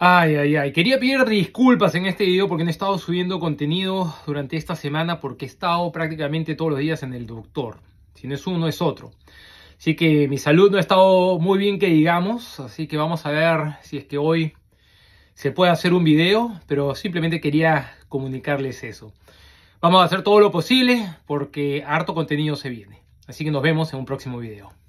Ay, ay, ay. Quería pedir disculpas en este video porque no he estado subiendo contenido durante esta semana porque he estado prácticamente todos los días en el doctor. Si no es uno, es otro. Así que mi salud no ha estado muy bien que digamos, así que vamos a ver si es que hoy se puede hacer un video, pero simplemente quería comunicarles eso. Vamos a hacer todo lo posible porque harto contenido se viene. Así que nos vemos en un próximo video.